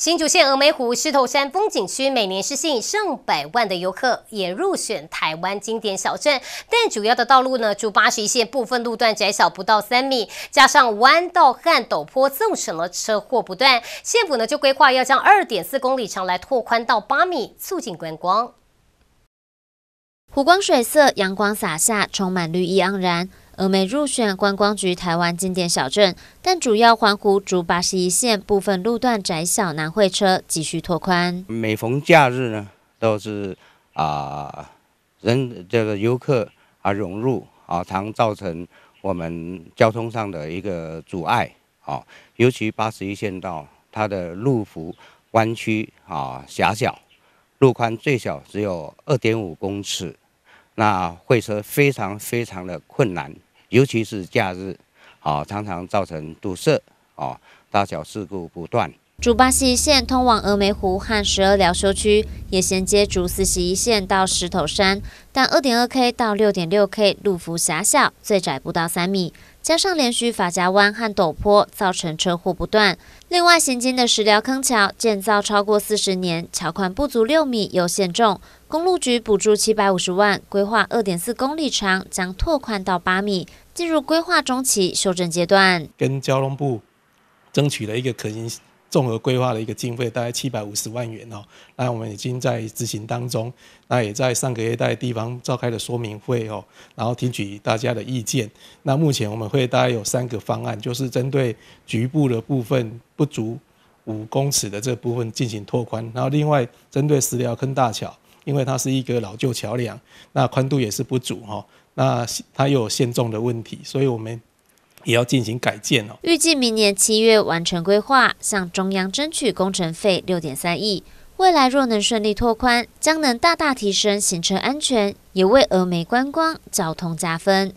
新竹县峨眉湖狮头山风景区每年是吸引上百万的游客，也入选台湾经典小镇。但主要的道路呢，主八十一线部分路段窄小不到三米，加上弯道和陡坡，造成了车祸不断。县府呢就规划要将二点四公里长来拓宽到八米，促进观光。湖光水色，阳光洒下，充满绿意盎然。峨眉入选观光局台湾经典小镇，但主要环湖主八十一线部分路段窄小难会车，急需拓宽。每逢假日呢，都是啊人这个游客啊涌入啊，常造成我们交通上的一个阻碍啊。尤其八十一线道，它的路幅弯曲啊狭小，路宽最小只有二点五公尺，那会车非常非常的困难。尤其是假日，啊，常常造成堵塞，啊，大小事故不断。竹八溪线通往峨眉湖和石二寮休区，也衔接竹四溪线到石头山，但二点二 K 到六点六 K 路幅狭小，最窄不到三米，加上连续法夹弯和陡坡，造成车祸不断。另外，行经的石寮坑桥建造超过四十年，桥宽不足六米，又限重。公路局补助七百五十万，规划二点四公里长，将拓宽到八米。进入规划中期修正阶段，跟交通部争取了一个可行综合规划的一个经费，大概七百五十万元哦。那我们已经在执行当中，那也在上个月在地方召开了说明会哦，然后听取大家的意见。那目前我们会大概有三个方案，就是针对局部的部分不足五公尺的这部分进行拓宽，然后另外针对石寮坑大桥，因为它是一个老旧桥梁，那宽度也是不足哈。那它有限重的问题，所以我们也要进行改建哦。预计明年七月完成规划，向中央争取工程费六点三亿。未来若能顺利拓宽，将能大大提升行车安全，也为峨眉观光交通加分。